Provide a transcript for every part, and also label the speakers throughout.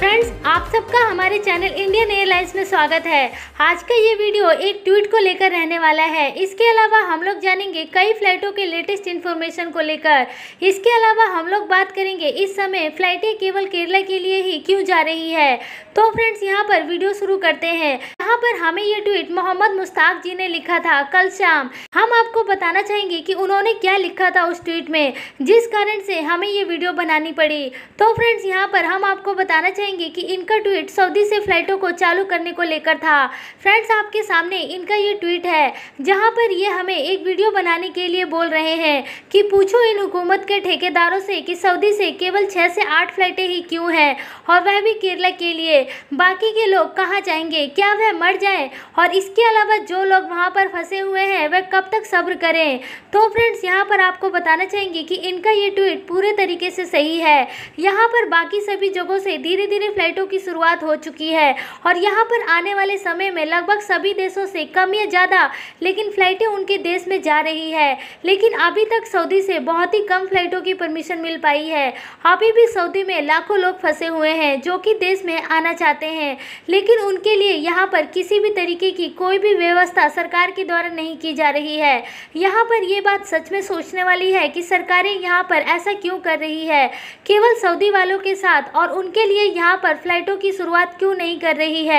Speaker 1: friends आप सबका हमारे चैनल इंडियन एयरलाइंस में स्वागत है आज का ये वीडियो एक ट्वीट को लेकर रहने वाला है इसके अलावा हम लोग जानेंगे कई फ्लाइटों के लेटेस्ट इन्फॉर्मेशन को लेकर इसके अलावा हम लोग बात करेंगे इस समय फ्लाइटें केवल केरला के लिए ही क्यों जा रही है तो फ्रेंड्स यहाँ पर वीडियो शुरू करते हैं यहाँ पर हमें ये ट्वीट मोहम्मद मुश्ताक जी ने लिखा था कल शाम हम आपको बताना चाहेंगे कि उन्होंने क्या लिखा था उस ट्वीट में जिस कारण से हमें ये वीडियो बनानी पड़ी तो फ्रेंड्स यहाँ पर हम आपको बताना चाहेंगे जानेंगे कि इनका ट्वीट सऊदी से फ़्लाइटों को चालू करने को लेकर था फ्रेंड्स आपके सामने इनका ये ट्वीट है जहां पर ये हमें एक वीडियो बनाने के लिए बोल रहे हैं कि पूछो इन हुकूमत के ठेकेदारों से कि सऊदी से केवल छः से आठ फ्लाइटें ही क्यों हैं और वह भी केरला के लिए बाकी के लोग कहाँ जाएंगे क्या वह मर जाए और इसके अलावा जो लोग वहाँ पर फंसे हुए हैं वह कब तक सब्र करें तो फ्रेंड्स यहाँ पर आपको बताना चाहेंगे कि इनका ये ट्वीट पूरे तरीके से सही है यहाँ पर बाकी सभी जगहों से धीरे धीरे धीरे फ्लाइटों की शुरुआत हो चुकी है और यहाँ पर आने वाले समय में लगभग सभी देशों से कम या ज़्यादा लेकिन फ़्लाइटें उनके देश में जा रही है लेकिन अभी तक सऊदी से बहुत ही कम फ़्लाइटों की परमिशन मिल पाई है अभी भी सऊदी में लाखों लोग फंसे हुए हैं जो कि देश में आना चाहते हैं लेकिन उनके लिए यहाँ पर किसी भी तरीके की कोई भी व्यवस्था सरकार के द्वारा नहीं की जा रही है यहाँ पर ये बात सच में सोचने वाली है कि सरकारें यहाँ पर ऐसा क्यों कर रही है केवल सऊदी वालों के साथ और उनके लिए यहाँ यहाँ पर फ़्लाइटों की शुरुआत क्यों नहीं कर रही है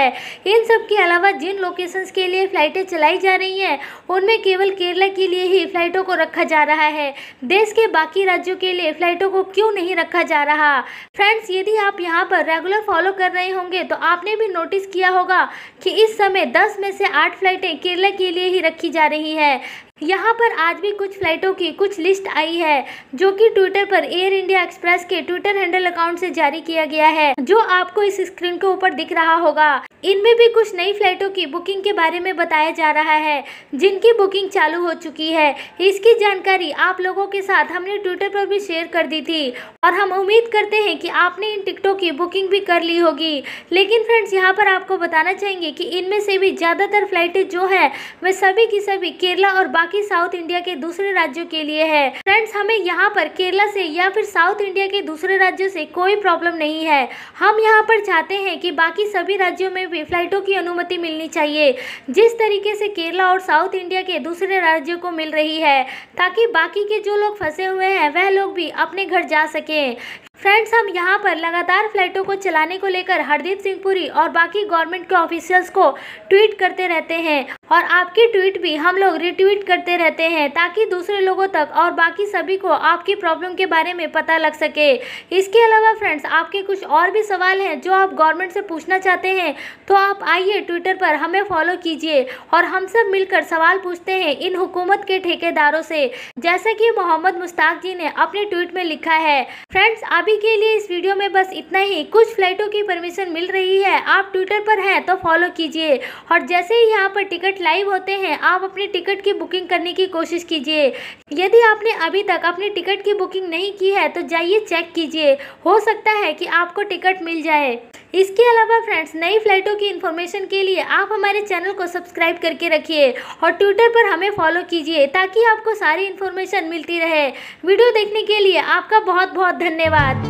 Speaker 1: इन सब के अलावा जिन लोकेशंस के लिए फ़्लाइटें चलाई जा रही हैं उनमें केवल केरला के लिए ही फ़्लाइटों को रखा जा रहा है देश के बाकी राज्यों के लिए फ़्लाइटों को क्यों नहीं रखा जा रहा फ्रेंड्स यदि आप यहाँ पर रेगुलर फॉलो कर रहे होंगे तो आपने भी नोटिस किया होगा कि इस समय दस में से आठ फ्लाइटें केरला के लिए ही रखी जा रही हैं यहाँ पर आज भी कुछ फ़्लाइटों की कुछ लिस्ट आई है जो कि ट्विटर पर एयर इंडिया एक्सप्रेस के ट्विटर हैंडल अकाउंट से जारी किया गया है जो आपको इस स्क्रीन के ऊपर दिख रहा होगा इनमें भी कुछ नई फ्लाइटों की बुकिंग के बारे में बताया जा रहा है जिनकी बुकिंग चालू हो चुकी है इसकी जानकारी आप लोगों के साथ हमने ट्विटर पर भी शेयर कर दी थी और हम उम्मीद करते हैं कि आपने इन टिकटों की बुकिंग भी कर ली होगी लेकिन फ्रेंड्स यहाँ पर आपको बताना चाहेंगे कि इनमें से भी ज़्यादातर फ्लाइटें जो है वह सभी की सभी केरला और बाकी बाकी साउथ इंडिया के दूसरे राज्यों के लिए है फ्रेंड्स हमें यहाँ पर केरला से या फिर साउथ इंडिया के दूसरे राज्यों से कोई प्रॉब्लम नहीं है हम यहाँ पर चाहते हैं कि बाकी सभी राज्यों में भी फ्लाइटों की अनुमति मिलनी चाहिए जिस तरीके से केरला और साउथ इंडिया के दूसरे राज्यों को मिल रही है ताकि बाकी के जो लोग फंसे हुए हैं वह लोग भी अपने घर जा सकें फ्रेंड्स हम यहाँ पर लगातार फ्लाइटों को चलाने को लेकर हरदीप सिंह पुरी और बाकी गवर्नमेंट के ऑफिशियल्स को ट्वीट करते रहते हैं और आपकी ट्वीट भी हम लोग रिट्वीट करते रहते हैं ताकि दूसरे लोगों तक और बाकी सभी को आपकी प्रॉब्लम के बारे में पता लग सके इसके अलावा फ्रेंड्स आपके कुछ और भी सवाल हैं जो आप गवर्नमेंट से पूछना चाहते हैं तो आप आइए ट्विटर पर हमें फॉलो कीजिए और हम सब मिलकर सवाल पूछते हैं इन हुकूमत के ठेकेदारों से जैसा कि मोहम्मद मुश्ताक जी ने अपने ट्वीट में लिखा है फ्रेंड्स अभी अभी के लिए इस वीडियो में बस इतना ही कुछ फ्लाइटों की परमिशन मिल रही है आप ट्विटर पर हैं तो फॉलो कीजिए और जैसे ही यहाँ पर टिकट लाइव होते हैं आप अपनी टिकट की बुकिंग करने की कोशिश कीजिए यदि आपने अभी तक अपनी टिकट की बुकिंग नहीं की है तो जाइए चेक कीजिए हो सकता है कि आपको टिकट मिल जाए इसके अलावा फ्रेंड्स नई फ्लाइटों की इन्फॉर्मेशन के लिए आप हमारे चैनल को सब्सक्राइब करके रखिए और ट्विटर पर हमें फॉलो कीजिए ताकि आपको सारी इन्फॉर्मेशन मिलती रहे वीडियो देखने के लिए आपका बहुत बहुत धन्यवाद